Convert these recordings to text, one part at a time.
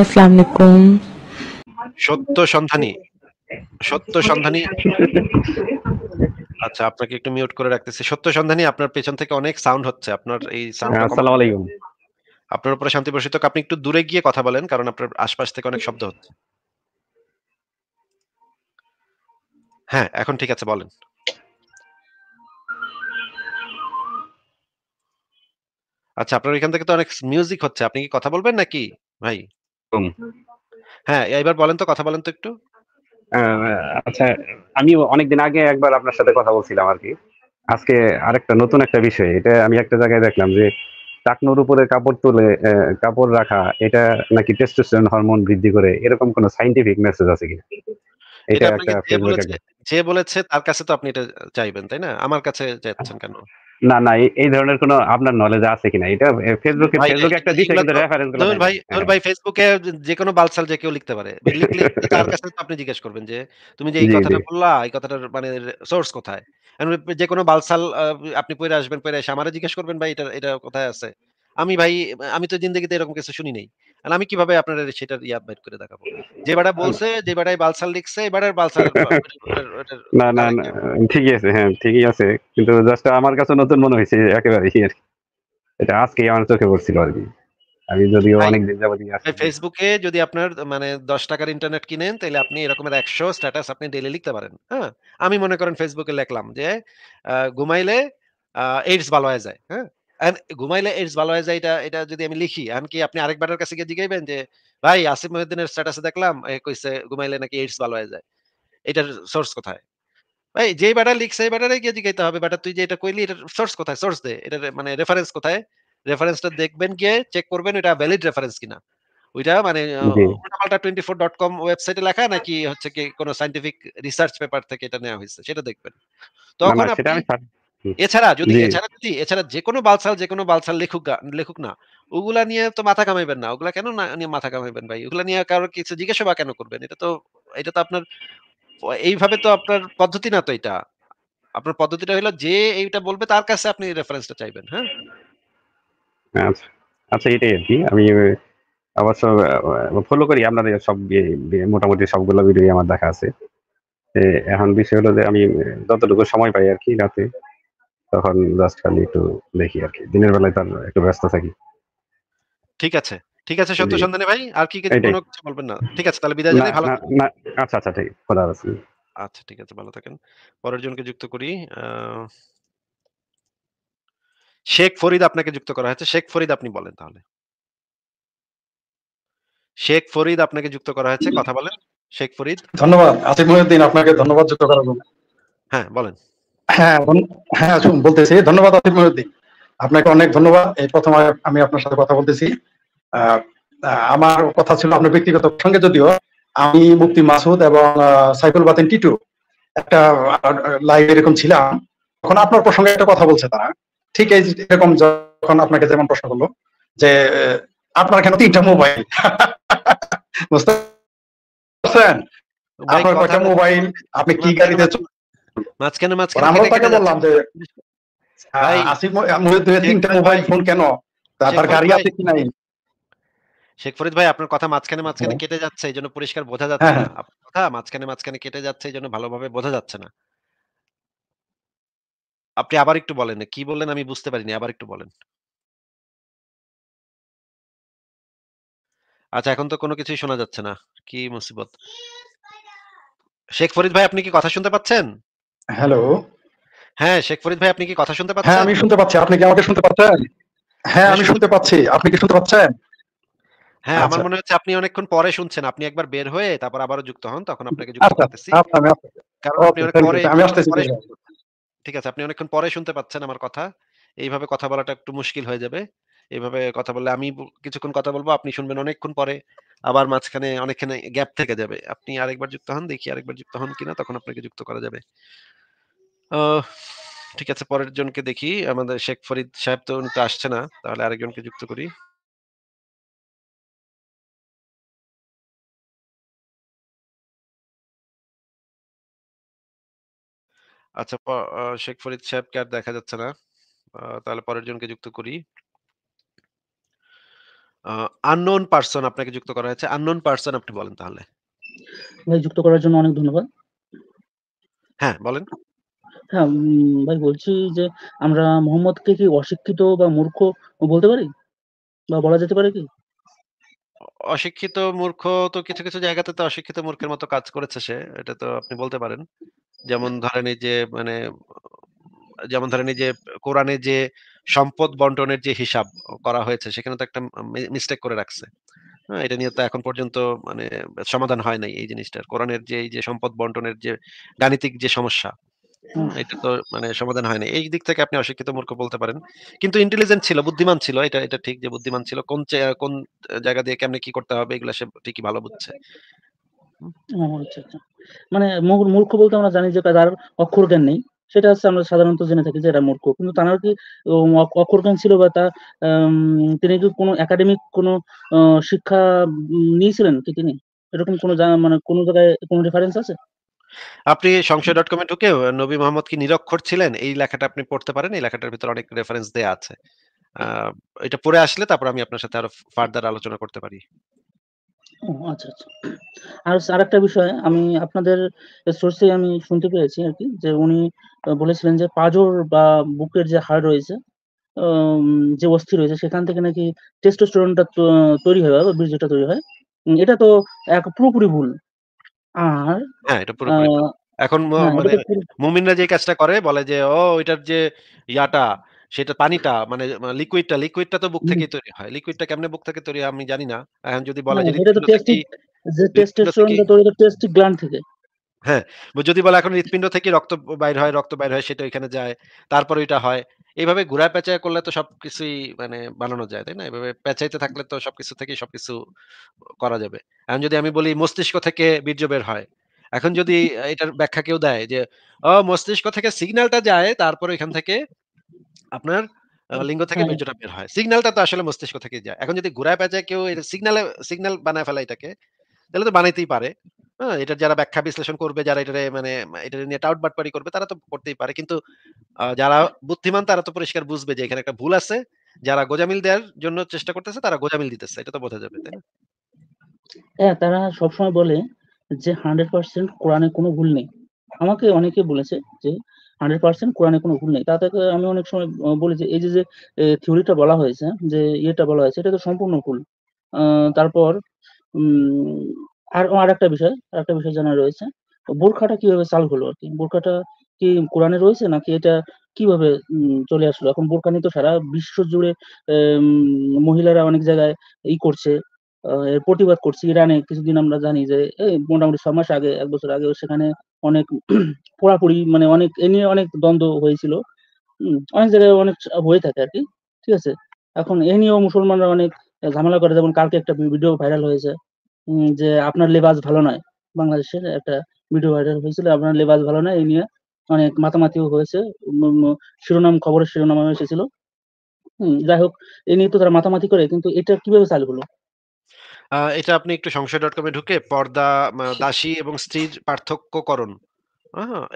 আসসালামু আলাইকুম সত্য সন্ধানী সত্য সন্ধানী আচ্ছা আপনাকে একটু মিউট করে রাখতেছি সত্য সন্ধানী আপনার পেছন থেকে অনেক সাউন্ড হচ্ছে আপনার এই সাউন্ড আসসালামু আলাইকুম আপনার উপরে শান্তি বর্ষিত আপনি একটু দূরে গিয়ে কথা বলেন কারণ আপনার আশপাশ থেকে অনেক শব্দ হচ্ছে হ্যাঁ এখন ঠিক আছে বলেন আচ্ছা আপনার এখান থেকে তো অনেক মিউজিক হচ্ছে আপনি কি কথা বলবেন নাকি ভাই হ্যাঁ এবার বলেন তো কথা বলেন তো একটু আচ্ছা আমি অনেকদিন আগে একবার আপনার সাথে কথা বলছিলাম আর কি আজকে আরেকটা নতুন একটা বিষয় এটা আমি একটা জায়গায় দেখলাম যে টাকনোর উপরে কাপড় তুলে কাপড় রাখা এটা নাকি টেস্টোস্টেরন হরমোন বৃদ্ধি করে এরকম কোনো সাইন্টিফিক মেসেজ আছে কিনা এটা একটা যে বলেছে তার কাছে তো আপনি এটা চাইবেন তাই না আমার কাছে যাচ্ছেন কেন না না এই ধরনের কোন আপনার নলেজ আছে কিনা এটা ফেসবুকে ফেসবুকে একটা দিছে কিন্তু রেফারেন্স গুলো ভাই তোর হ্যাঁ। ভাই ফেসবুকে যে কোনো বালসাল যে কেউ লিখতে পারে লিখলে তার কাছে আপনি জিজ্ঞেস করবেন যে তুমি যে এই কথাটা বললা এই কথাটার মানে সোর্স কোথায় যে কোনো বালসাল আপনি পড়ে আসবেন পড়ে এসে আমারে জিজ্ঞেস করবেন ভাই এটা এটা কোথায় আছে আমি ভাই আমি তো জিন্দগিতে এরকম কিছু শুনি নাই আর আমি কিভাবে আপনারা সেটা ইয়া বাইট করে দেখাবো যে বাটা বলছে যে বাটায় বালসাল লিখছে এবারে বালসাল না না ঠিকই আছে হ্যাঁ ঠিকই আছে কিন্তু জাস্ট আমার কাছে নতুন মনে হয়েছে একেবারে আর এটা আজকে আমার চোখে পড়ছিল আর কি আমি যদিও অনেক দিন যাবত ফেসবুকে যদি আপনার মানে দশ টাকার ইন্টারনেট কিনেন তাহলে আপনি এরকমের একশো স্ট্যাটাস আপনি ডেলি লিখতে পারেন হ্যাঁ আমি মনে করেন ফেসবুকে লিখলাম যে ঘুমাইলে এইডস ভালো হয়ে যায় হ্যাঁ ঘুমাইলে এডস ভালো হয়ে যায় এটা এটা যদি আমি লিখি আমি কি আপনি আরেক বাটার কাছে গিয়ে জিজ্ঞাইবেন যে ভাই আসিফ মহিউদ্দিনের স্ট্যাটাসে দেখলাম এ কইছে ঘুমাইলে নাকি এইডস ভালো হয়ে যায় এটার সোর্স কোথায় ভাই যে ব্যাটা লিখছে এই বাটারে গিয়ে জিজ্ঞাইতে হবে ব্যাটা তুই যে এটা কইলি এটার সোর্স কোথায় সোর্স দে এটার মানে রেফারেন্স কোথায় রেফারেন্সটা দেখবেন গিয়ে চেক করবেন এটা ভ্যালিড রেফারেন্স কিনা ওইটা মানে উল্টাপাল্টা টোয়েন্টি ফোর ডট কম ওয়েবসাইটে লেখা নাকি হচ্ছে কি কোনো সাইন্টিফিক রিসার্চ পেপার থেকে এটা নেওয়া হয়েছে সেটা দেখবেন তখন আপনি এছাড়া যদি এছাড়া যদি এছাড়া যে কোনো বালসাল যে কোনো বালসাল লেখক লেখক না ওগুলা নিয়ে তো মাথা কামাইবেন না ওগুলা কেন না নিয়ে মাথা কামাইবেন ভাই ওগুলা নিয়ে কারো কিছু জিজ্ঞাসা কেন করবেন এটা তো এটা তো আপনার এইভাবে তো আপনার পদ্ধতি না তো এটা আপনার পদ্ধতিটা হলো যে এইটা বলবে তার কাছে আপনি রেফারেন্সটা চাইবেন হ্যাঁ আচ্ছা আচ্ছা এটাই আর কি আমি অবশ্য ফলো করি আপনাদের সব মোটামুটি সবগুলো ভিডিও আমার দেখা আছে এখন বিষয় হলো যে আমি যতটুকু সময় পাই আর কি রাতে তখন জাস্ট খালি একটু দেখি আর কি দিনের বেলায় তার একটু ব্যস্ত থাকি ঠিক আছে ঠিক আছে সত্য সন্ধানে ভাই আর কি কোনো কিছু বলবেন না ঠিক আছে তাহলে বিদায় জানাই ভালো না আচ্ছা আচ্ছা ঠিক খোদা হাফেজ আচ্ছা ঠিক আছে ভালো থাকেন পরের জনকে যুক্ত করি শেখ ফরিদ আপনাকে যুক্ত করা হয়েছে শেখ ফরিদ আপনি বলেন তাহলে শেখ ফরিদ আপনাকে যুক্ত করা হয়েছে কথা বলেন শেখ ফরিদ ধন্যবাদ আসিফ মহিউদ্দিন আপনাকে ধন্যবাদ যুক্ত করার জন্য হ্যাঁ বলেন হ্যাঁ হ্যাঁ বলতেছি ধন্যবাদ আসিফ মহিউদ্দিন আপনাকে অনেক ধন্যবাদ এই প্রথম আমি আপনার সাথে কথা বলতেছি আমার কথা ছিল আপনার ব্যক্তিগত সঙ্গে যদিও আমি মুক্তি মাসুদ এবং সাইফুল বাতিন টিটু একটা লাইভ এরকম ছিলাম তখন আপনার প্রসঙ্গে একটা কথা বলছে তারা ঠিক এই এরকম যখন আপনাকে যেমন প্রশ্ন করলো যে আপনার কেন তিনটা মোবাইল বুঝতে পারছেন আপনার কয়টা মোবাইল আপনি কি গাড়িতে মাঝখানে মাঝখানে আমরা তাকে বললাম যে হ্যাঁ, আসিফ দুই তিনটা মোবাইল ফোন কেন তার গাড়ি আছে কি নাই শেখ ফরিদ ভাই আপনার কথা মাঝখানে মাঝখানে হ্যাঁ। কেটে যাচ্ছে এই জন্য পরিষ্কার বোঝা যাচ্ছে হ্যাঁ, না কথা মাঝখানে মাঝখানে কেটে যাচ্ছে এই জন্য ভালোভাবে বোঝা যাচ্ছে না আপনি আবার একটু বলেন কি বললেন আমি বুঝতে পারিনি আবার একটু বলেন আচ্ছা এখন তো কোনো কিছুই শোনা যাচ্ছে না কি মুসিবত শেখ ফরিদ ভাই আপনি কি কথা শুনতে পাচ্ছেন হ্যালো হ্যাঁ শেখ ফরিদ ভাই আপনি কি কথা শুনতে হ্যাঁ, পাচ্ছেন আমি শুনতে পাচ্ছি আপনি কি আমাকে শুনতে পাচ্ছেন হ্যাঁ আমি হ্যাঁ, শুনতে পাচ্ছি আপনি কি শুনতে পাচ্ছেন হ্যাঁ আমার আচ্ছা। মনে হচ্ছে আপনি অনেকক্ষণ পরে শুনছেন আপনি একবার বের হয়ে তারপর আবারও যুক্ত হন তখন আপনাকে যুক্ত আচ্ছা, করতেছি আচ্ছা, কারণ আপনি অনেক পরে আমি আসতেছি ঠিক আছে আপনি অনেকক্ষণ পরে শুনতে পাচ্ছেন আমার কথা এইভাবে কথা বলাটা একটু মুশকিল হয়ে যাবে এইভাবে কথা বললে আমি কিছুক্ষণ কথা বলবো আপনি শুনবেন অনেকক্ষণ পরে আবার মাঝখানে অনেকখানে গ্যাপ থেকে যাবে আপনি আরেকবার যুক্ত হন দেখি আরেকবার যুক্ত হন কিনা তখন আপনাকে যুক্ত করা যাবে আহ, ঠিক আছে পরের জনকে দেখি আমাদের শেখ ফরিদ সাহেব তো উনি তো আসছে না তাহলে আরেকজনকে যুক্ত করি আচ্ছা শেখ ফরিদ সাহেবকে আর দেখা যাচ্ছে না আহ, তাহলে পরের জনকে যুক্ত করি আননোন পার্সন আপনাকে যুক্ত করা হয়েছে আননোন পার্সন আপনি বলেন তাহলে যুক্ত করার জন্য অনেক ধন্যবাদ হ্যাঁ বলেন হ্যাঁ উম, ভাই বলছি যে আমরা মোহাম্মদকে কি অশিক্ষিত বা মূর্খ বলতে পারি? বা বলা যেতে পারে কি? অশিক্ষিত মূর্খ তো কিছু, কিছু জায়গাতে তো অশিক্ষিত মূর্খের মতো কাজ করেছে সে। এটা তো আপনি বলতে পারেন। যেমন ধরেন যে মানে যেমন ধরেন যে কোরআনে যে সম্পদ বন্টনের যে হিসাব করা হয়েছে সেখানে তো একটা মিস্টেক করে রাখছে। হ্যাঁ? এটা নিয়ে তো এখন পর্যন্ত মানে সমাধান হয় নাই এই জিনিসটার। কোরআনের যে এই যে সম্পদ বন্টনের যে গাণিতিক যে সমস্যা এটা তো মানে সমাধান হয়নি এই দিক থেকে আপনি অশিক্ষিত মূর্খ বলতে পারেন কিন্তু ইন্টেলিজেন্ট ছিল বুদ্ধিমান ছিল এটা এটা ঠিক যে বুদ্ধিমান ছিল কোন কোন জায়গা দিয়ে কেমনে কি করতে হবে এগুলো সে ঠিকই ভালো বুঝছে আচ্ছা, আচ্ছা। মানে মূর্খ বলতে আমরা জানি যে তার অক্ষর জ্ঞান নেই সেটা হচ্ছে আমরা সাধারণত জেনে থাকি যে এটা মূর্খ কিন্তু তার কি অক্ষর জ্ঞান ছিল বা তা তিনি কি কোনো একাডেমিক কোনো শিক্ষা নিয়েছিলেন কি তিনি এরকম কোনো মানে কোনো জায়গায় কোনো রেফারেন্স আছে আপনি সংশয় ডট কমে ঢুকে নবী মোহাম্মদ কি নিরক্ষর ছিলেন এই লেখাটা আপনি পড়তে পারেন এই লেখাটার ভিতরে অনেক রেফারেন্স দেয়া আছে এটা পড়ে আসলে তারপর আমি আপনার সাথে আরো ফার্দার আলোচনা করতে পারি আচ্ছা আচ্ছা আর আরেকটা বিষয় আমি আপনাদের সোর্সে আমি শুনতে পেয়েছি আর কি যে উনি বলেছিলেন যে পাজর বা বুকের যে হাড় রয়েছে যে অস্থি রয়েছে সেখান থেকে নাকি টেস্টোস্টেরনটা তৈরি হয় বা বীর্যটা তৈরি হয় এটা তো এক পুরোপুরি ভুল আর হ্যাঁ এটা পুরোপুরি এখন হ্যাঁ, মানে মুমিনরা যে কাজটা করে বলে যে ও ওইটার যে ইয়াটা সেটা পানিটা মানে লিকুইডটা মানে লিকুইডটা তো বুক থেকেই তৈরি হয় লিকুইডটা কেমনে বুক থেকে তৈরি আমি জানি না এখন যদি বলা যায় হ্যাঁ, যে হ্যাঁ যদি বলে এখন হৃৎপিণ্ড থেকে রক্ত বাইর হয় রক্ত বাইর হয় সেটা ওইখানে যায় তারপর ওইটা হয় এইভাবে ঘুরা পেঁচায় করলে তো সবকিছুই মানে বানানো যায় তাই না এইভাবে পেঁচাইতে থাকলে তো সবকিছু থেকে সবকিছু করা যাবে এখন যদি আমি বলি মস্তিষ্ক থেকে বীর্য বের হয় এখন যদি এটার ব্যাখ্যা কেউ দেয় যে ও মস্তিষ্ক থেকে সিগন্যালটা যায় তারপর এখান থেকে আপনার লিঙ্গ থেকে হ্যাঁ। বীর্যটা বের হয় সিগন্যালটা তো আসলে মস্তিষ্ক থেকে যায় এখন যদি ঘুরায় পেঁচায় কেউ সিগন্যালে সিগন্যাল বানায় ফেলে এটাকে তাহলে তো বানাইতেই পারে এটা যারা ব্যাখ্যা বিশ্লেষণ করবে যারা এটা মানে এটা নিয়ে টাউট বাটপারি করবে তারা তো করতেই পারে কিন্তু যারা বুদ্ধিমান তারা তো পরিষ্কার বুঝবে যে এখানে একটা ভুল আছে যারা গোজামিল দেওয়ার জন্য চেষ্টা করতেছে তারা গোজামিল দিতেছে এটা তো বোঝা যাবে তাই না হ্যাঁ তারা সবসময় বলে যে হান্ড্রেড পার্সেন্ট কোরআনে কোনো ভুল নেই আমাকে অনেকে বলেছে যে হান্ড্রেড পার্সেন্ট কোরআনে কোনো ভুল নেই তাতে আমি অনেক সময় বলি যে এই যে যে থিওরিটা বলা হয়েছে যে ইয়েটা বলা হয়েছে এটা তো সম্পূর্ণ ভুল তারপর আর আর একটা বিষয় আর একটা বিষয় জানা রয়েছে বোরখাটা কিভাবে চাল হলো আর কি বোরখাটা কি কোরআনে রয়েছে নাকি এটা কিভাবে চলে আসলো এখন বোরখা নিয়ে তো সারা বিশ্ব জুড়ে মহিলারা অনেক জায়গায় ই করছে এর প্রতিবাদ করছে ইরানে কিছুদিন আমরা জানি যে মোটামুটি ছ মাস আগে এক বছর আগে সেখানে অনেক পোড়াপুরি মানে অনেক এ নিয়ে অনেক দ্বন্দ্ব হয়েছিল অনেক জায়গায় অনেক হয়ে থাকে আর কি ঠিক আছে এখন এ নিয়েও মুসলমানরা অনেক ঝামেলা করে যেমন কালকে একটা ভিডিও ভাইরাল হয়েছে যে আপনার লেবাস ভালো নয় বাংলাদেশের একটা ভিডিও ভাইরাল হয়েছিল আপনার লেবাস ভালো নয় এই নিয়ে অনেক মাতামাতিও হয়েছে শিরোনাম খবরের শিরোনামে এসেছিল যাই হোক এ নিয়ে তো তারা মাতামাতি করে কিন্তু এটা কিভাবে চালু হলো এটা আপনি একটু সংশয় ডট কমে ঢুকে পর্দা দাসী এবং স্ত্রীর পার্থক্যকরণ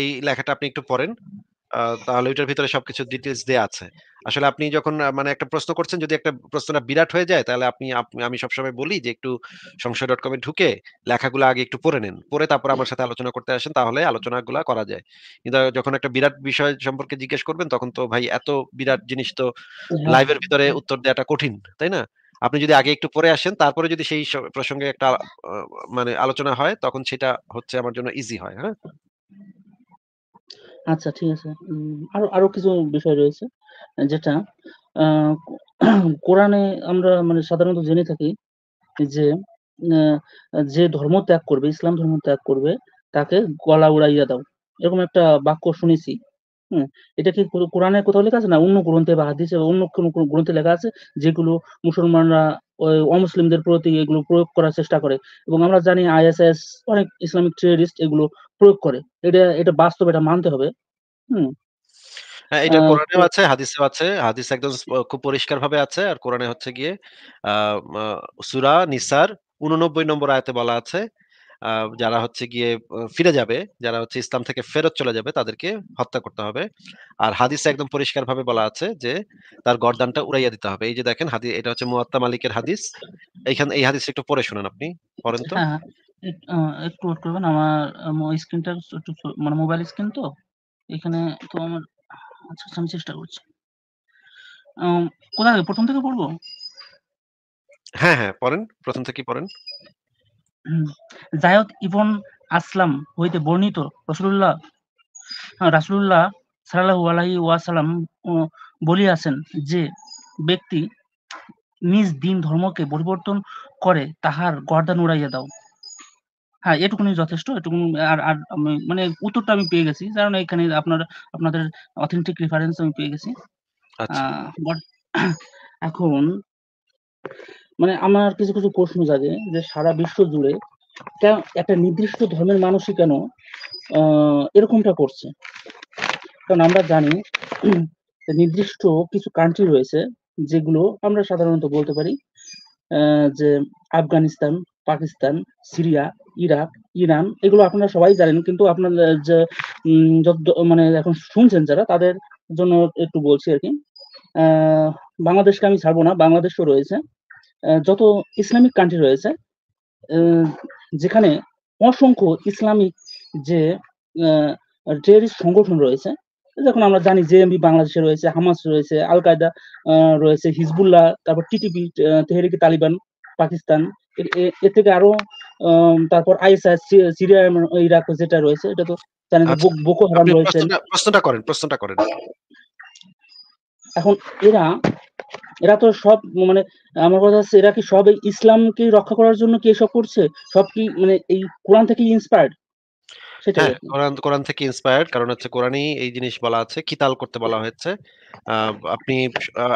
এই লেখাটা আপনি একটু পড়েন তাহলে ওইটার ভিতরে সবকিছু ডিটেলস দেয়া আছে আসলে আপনি যখন মানে একটা প্রশ্ন করছেন যদি একটা প্রশ্নটা বিরাট হয়ে যায় তাহলে আপনি আমি সবসময় বলি যে একটু সংশয় ডট কমে ঢুকে লেখাগুলো আগে একটু পড়ে নেন পড়ে তারপর আমার সাথে আলোচনা করতে আসেন তাহলে আলোচনাগুলো করা যায় কিন্তু যখন একটা বিরাট বিষয় সম্পর্কে জিজ্ঞেস করবেন তখন তো ভাই এত বিরাট জিনিস তো লাইভের হ্যাঁ। ভিতরে উত্তর দেওয়াটা কঠিন তাই না আপনি যদি আগে একটু পরে আসেন তারপরে যদি সেই প্রসঙ্গে একটা মানে আলোচনা হয় তখন সেটা হচ্ছে আমার জন্য ইজি হয় হ্যাঁ আচ্ছা ঠিক আছে আরো আরো কিছু বিষয় রয়েছে যেটা আহ, কোরআনে আমরা মানে সাধারণত জেনে থাকি যে আহ, যে ধর্ম ত্যাগ করবে ইসলাম ধর্ম ত্যাগ করবে তাকে গলা উড়াইয়া দাও এরকম একটা বাক্য শুনেছি হম এটা কি কোরআনে কোথাও লেখা আছে না অন্য গ্রন্থে বা হাদিসে বা অন্য কোনো গ্রন্থে লেখা আছে যেগুলো মুসলমানরা ওই অমুসলিমদের প্রতি এগুলো প্রয়োগ করার চেষ্টা করে এবং আমরা জানি আইএসএস অনেক ইসলামিক টেররিস্ট এগুলো প্রয়োগ করে এটা এটা বাস্তব এটা মানতে হবে হুম হ্যাঁ, এটা কোরআনেও আছে হাদিসেও আছে হাদিস একদম খুব পরিষ্কার ভাবে আছে আর কোরআনে হচ্ছে গিয়ে সুরা নিসার উননব্বই নম্বর আয়তে বলা আছে যারা হচ্ছে গিয়ে ফিরে যাবে যারা হচ্ছে ইসলাম থেকে ফেরত চলে যাবে তাদেরকে হত্যা করতে হবে আর হাদিসে একদম পরিষ্কার ভাবে বলা আছে যে তার গরদানটা উড়াইয়া দিতে হবে এই যে দেখেন হাদিস এটা হচ্ছে মুয়াত্তা মালিকের হাদিস এইখান এই হাদিস একটু পরে শুনেন আপনি পড়েন তো হ্যাঁ, হ্যাঁ। একটু ওয়েট করবেন আমার স্ক্রিনটা একটু মানে মোবাইল স্ক্রিন তো এখানে তো আমার আচ্ছা, আচ্ছা আমি চেষ্টা করছি কোথায় প্রথম থেকে পড়বো হ্যাঁ হ্যাঁ পড়েন প্রথম থেকে পড়েন জায়দ ইবন আসলাম হইতে বর্ণিত রসুল্লাহ রাসুল্লাহ সাল্লাহ আলাহি ওয়াসালাম বলিয়াছেন যে ব্যক্তি নিজ দিন ধর্মকে পরিবর্তন করে তাহার গর্দান উড়াইয়া দাও হ্যাঁ এটুকুনি যথেষ্ট এটুকুনি আর আর মানে উত্তরটা আমি পেয়ে গেছি কারণ এখানে আপনার আপনাদের অথেন্টিক রেফারেন্স আমি পেয়ে গেছি আচ্ছা। এখন মানে আমার কিছু কিছু প্রশ্ন জাগে যে সারা বিশ্ব জুড়ে কেন একটা নির্দিষ্ট ধর্মের মানুষই কেন এরকমটা করছে কারণ আমরা জানি নির্দিষ্ট কিছু কান্ট্রি রয়েছে যেগুলো আমরা সাধারণত বলতে পারি যে Afghanistan Pakistan Syria Iraq Iran এগুলো আপনারা সবাই জানেন কিন্তু আপনার যে মানে এখন শুনছেন যারা তাদের জন্য একটু বলছি আর কি বাংলাদেশকে আমি ছাড়বো না বাংলাদেশও রয়েছে যত ইসলামিক কান্ট্রি রয়েছে যেখানে অসংখ্য ইসলামিক যে টেরিস্ট সংগঠন রয়েছে যখন আমরা জানি জেএমবি বাংলাদেশে রয়েছে হামাস রয়েছে আল কায়দা রয়েছে হিজবুল্লাহ তারপর টিটিপি তেহরিকে তালিবান পাকিস্তান এর থেকে আরো তারপর আইসা সিরিয়া ইরাক যেটা রয়েছে এটা তো জানেন বোকো হারাম রয়েছে প্রশ্নটা করেন প্রশ্নটা করেন এখন এরা এরা তো সব মানে আমার কথা হচ্ছে এরা কি সব এই ইসলামকে রক্ষা করার জন্য কি এসব করছে সব কি মানে এই কোরআন থেকে ইন্সপায়ার্ড হ্যাঁ, কোরআন কোরআন থেকে ইন্সপায়ার্ড কারণ হচ্ছে কোরআনই এই জিনিস বলা আছে কিতাল করতে বলা হয়েছে আপনি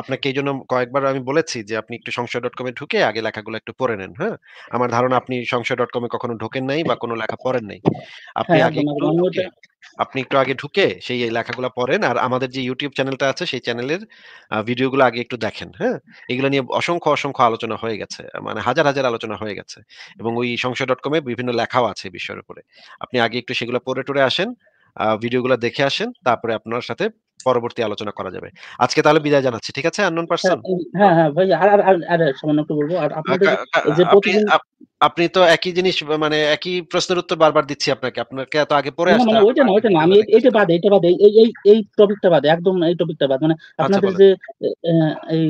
আপনাকে এই জন্য কয়েকবার আমি বলেছি যে আপনি একটু সংশয় ডট কমে ঢুকে আগে লেখাগুলো একটু পড়ে নেন হ্যাঁ আমার ধারণা আপনি সংশয় ডট কমে কখনো ঢোকেন নাই বা কোনো লেখা পড়েন নাই আপনি হ্যাঁ, আগে আপনি একটু আগে ঢুকে সেই লেখাগুলো পড়েন আর আমাদের যে ইউটিউব চ্যানেলটা আছে সেই চ্যানেলের ভিডিওগুলো আগে একটু দেখেন হ্যাঁ এগুলো নিয়ে অসংখ্য অসংখ্য আলোচনা হয়ে গেছে মানে হাজার হাজার আলোচনা হয়ে গেছে এবং ওই সংশয় ডট কমে বিভিন্ন লেখাও আছে বিষয়ের উপরে আপনি আগে একটু সেগুলো পড়ে টুরে আসেন ভিডিওগুলো দেখে আসেন তারপরে আপনার সাথে পরবর্তী আলোচনা করা যাবে আজকে তাহলে বিদায় জানাচ্ছি ঠিক আছে আননোন পারসন হ্যাঁ হ্যাঁ, হ্যাঁ ভাই আর আর আর সামান্য একটু বলবো আর আপনাদের যে প্রতিদিন আপনি তো একই জিনিস মানে একই প্রশ্নের উত্তর বারবার দিচ্ছি আপনাকে আপনাকে এত আগে পড়ে আসতে না ওইটা না ওইটা না আমি এইটা বাদে এইটা বাদে এই এই এই টপিকটা বাদে একদম এই টপিকটা বাদ মানে আচ্ছা, আপনাদের যে এই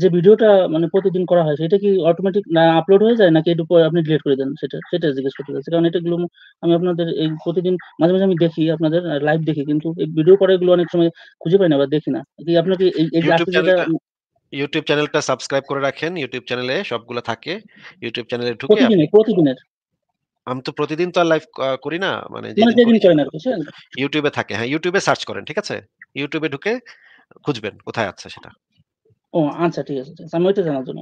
যে ভিডিওটা মানে প্রতিদিন করা হয় সেটা কি অটোমেটিক না আপলোড হয়ে যায় নাকি এটুকু আপনি ডিলিট করে দেন সেটা সেটা জিজ্ঞেস করতে চাচ্ছি কারণ এটাগুলো আমি আপনাদের এই প্রতিদিন মাঝে মাঝে আমি দেখি আপনাদের লাইভ দেখি কিন্তু এই ভিডিও পরে এগুলো অনেক সময় খুঁজে পাই না বা দেখি না কি আপনাকে এই ইউটিউব চ্যানেলটা সাবস্ক্রাইব করে রাখেন ইউটিউব চ্যানেলে সবগুলো থাকে ইউটিউব চ্যানেলে ঢুকে প্রতিদিনের আমি তো প্রতিদিন তো আর লাইভ করি না মানে ইউটিউবে মানে থাকে হ্যাঁ ইউটিউবে সার্চ করেন ঠিক আছে ইউটিউবে ঢুকে খুঁজবেন কোথায় আছে সেটা ও আচ্ছা ঠিক আছে আচ্ছা, আমি ওইটা জানার জন্য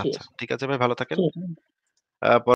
আচ্ছা ঠিক আছে ভাই ভালো থাকেন